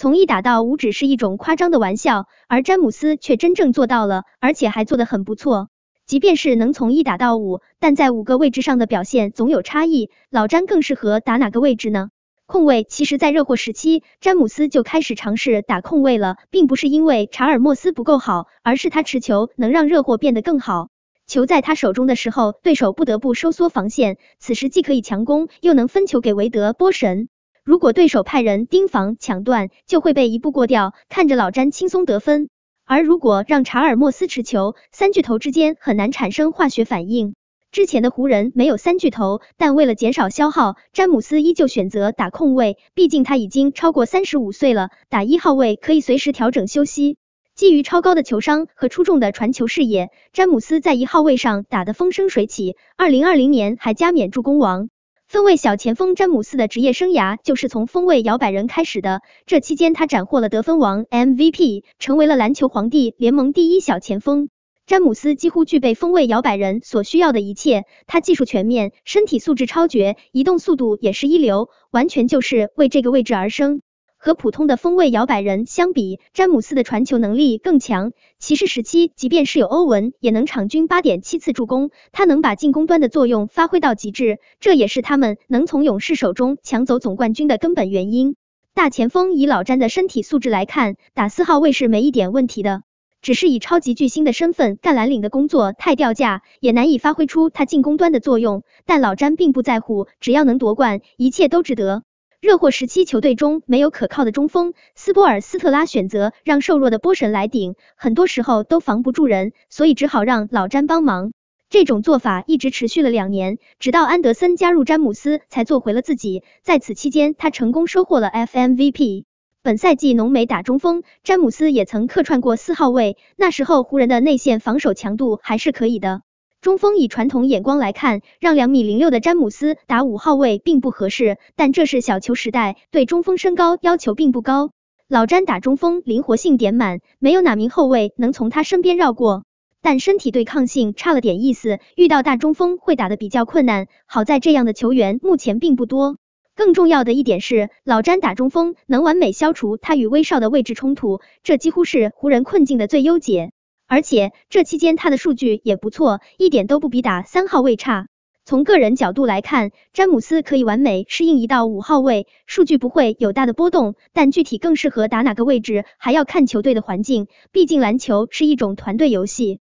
从一打到五只是一种夸张的玩笑，而詹姆斯却真正做到了，而且还做得很不错。即便是能从一打到五，但在五个位置上的表现总有差异。老詹更适合打哪个位置呢？控卫，其实，在热火时期，詹姆斯就开始尝试打控卫了，并不是因为查尔莫斯不够好，而是他持球能让热火变得更好。球在他手中的时候，对手不得不收缩防线，此时既可以强攻，又能分球给韦德、波神。如果对手派人盯防抢断，就会被一步过掉，看着老詹轻松得分；而如果让查尔莫斯持球，三巨头之间很难产生化学反应。之前的湖人没有三巨头，但为了减少消耗，詹姆斯依旧选择打控卫，毕竟他已经超过三十五岁了，打一号位可以随时调整休息。基于超高的球商和出众的传球视野，詹姆斯在一号位上打得风生水起，二零二零年还加冕助攻王。锋位小前锋詹姆斯的职业生涯就是从锋位摇摆人开始的。这期间，他斩获了得分王、MVP，成为了篮球皇帝、联盟第一小前锋。詹姆斯几乎具备锋位摇摆人所需要的一切，他技术全面，身体素质超绝，移动速度也是一流，完全就是为这个位置而生。和普通的锋位摇摆人相比，詹姆斯的传球能力更强。骑士时期，即便是有欧文，也能场均八点七次助攻。他能把进攻端的作用发挥到极致，这也是他们能从勇士手中抢走总冠军的根本原因。大前锋以老詹的身体素质来看，打四号位是没一点问题的。只是以超级巨星的身份干蓝领的工作太掉价，也难以发挥出他进攻端的作用。但老詹并不在乎，只要能夺冠，一切都值得。热火时期，球队中没有可靠的中锋，斯波尔斯特拉选择让瘦弱的波神来顶，很多时候都防不住人，所以只好让老詹帮忙。这种做法一直持续了两年，直到安德森加入詹姆斯才做回了自己。在此期间，他成功收获了 FMVP。本赛季浓眉打中锋，詹姆斯也曾客串过四号位，那时候湖人的内线防守强度还是可以的。中锋以传统眼光来看，让两米零六的詹姆斯打五号位并不合适，但这是小球时代，对中锋身高要求并不高。老詹打中锋，灵活性点满，没有哪名后卫能从他身边绕过。但身体对抗性差了点意思，遇到大中锋会打的比较困难。好在这样的球员目前并不多。更重要的一点是，老詹打中锋能完美消除他与威少的位置冲突，这几乎是湖人困境的最优解。而且这期间他的数据也不错，一点都不比打三号位差。从个人角度来看，詹姆斯可以完美适应一到五号位，数据不会有大的波动。但具体更适合打哪个位置，还要看球队的环境，毕竟篮球是一种团队游戏。